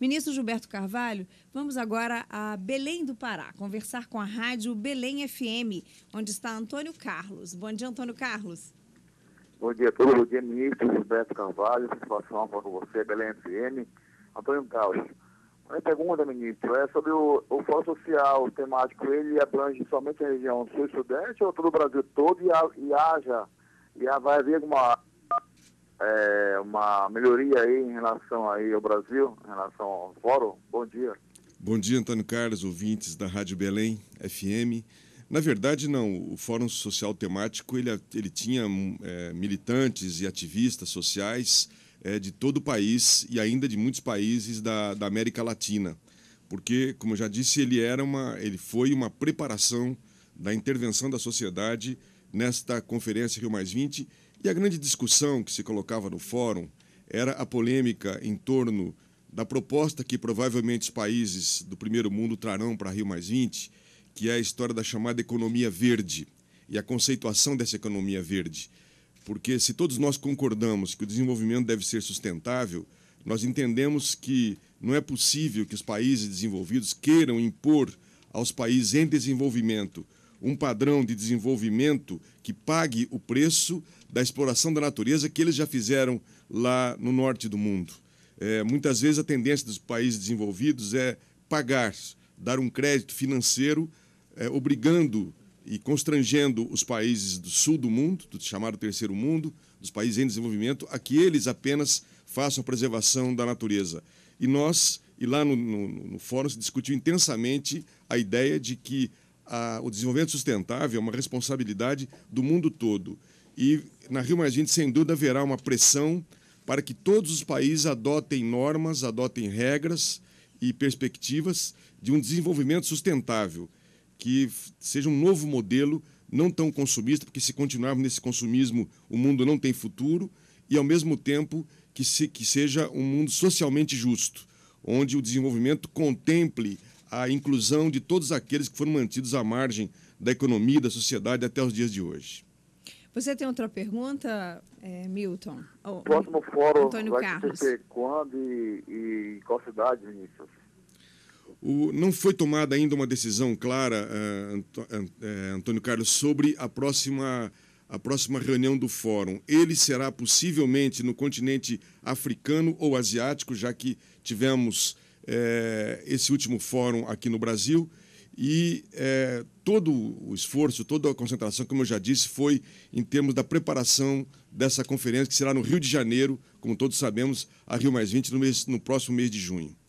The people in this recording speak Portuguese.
Ministro Gilberto Carvalho, vamos agora a Belém do Pará, conversar com a rádio Belém FM, onde está Antônio Carlos. Bom dia, Antônio Carlos. Bom dia a todos, bom dia, ministro Gilberto Carvalho, satisfação falar com você, Belém FM. Antônio Carlos, a minha pergunta, ministro, é sobre o, o Fórum Social o temático, ele abrange somente a região sul e sudeste ou todo o Brasil todo e, a, e haja, e vai haver alguma é, uma melhoria aí em relação aí ao Brasil, em relação ao fórum. Bom dia. Bom dia, Antônio Carlos, ouvintes da Rádio Belém FM. Na verdade, não. O Fórum Social Temático ele, ele tinha é, militantes e ativistas sociais é, de todo o país e ainda de muitos países da, da América Latina, porque, como eu já disse, ele era uma, ele foi uma preparação da intervenção da sociedade nesta conferência Rio Mais 20 e a grande discussão que se colocava no fórum era a polêmica em torno da proposta que provavelmente os países do primeiro mundo trarão para Rio que é a história da chamada economia verde e a conceituação dessa economia verde. Porque se todos nós concordamos que o desenvolvimento deve ser sustentável, nós entendemos que não é possível que os países desenvolvidos queiram impor aos países em desenvolvimento um padrão de desenvolvimento que pague o preço da exploração da natureza que eles já fizeram lá no norte do mundo. É, muitas vezes a tendência dos países desenvolvidos é pagar, dar um crédito financeiro, é, obrigando e constrangendo os países do sul do mundo, do chamado terceiro mundo, dos países em desenvolvimento, a que eles apenas façam a preservação da natureza. E nós, e lá no, no, no fórum se discutiu intensamente a ideia de que a, o desenvolvimento sustentável é uma responsabilidade do mundo todo. E na Rio Mais 20, sem dúvida, haverá uma pressão para que todos os países adotem normas, adotem regras e perspectivas de um desenvolvimento sustentável, que seja um novo modelo não tão consumista, porque se continuarmos nesse consumismo, o mundo não tem futuro, e ao mesmo tempo que, se, que seja um mundo socialmente justo, onde o desenvolvimento contemple a inclusão de todos aqueles que foram mantidos à margem da economia, da sociedade até os dias de hoje. Você tem outra pergunta, é, Milton? O próximo fórum Antônio vai Carlos. ser quando e, e qual cidade, Vinícius? O, não foi tomada ainda uma decisão clara, uh, Antônio Carlos, sobre a próxima, a próxima reunião do fórum. Ele será possivelmente no continente africano ou asiático, já que tivemos é, esse último fórum aqui no Brasil. E é, todo o esforço, toda a concentração, como eu já disse, foi em termos da preparação dessa conferência, que será no Rio de Janeiro, como todos sabemos, a Rio Mais 20, no, mês, no próximo mês de junho.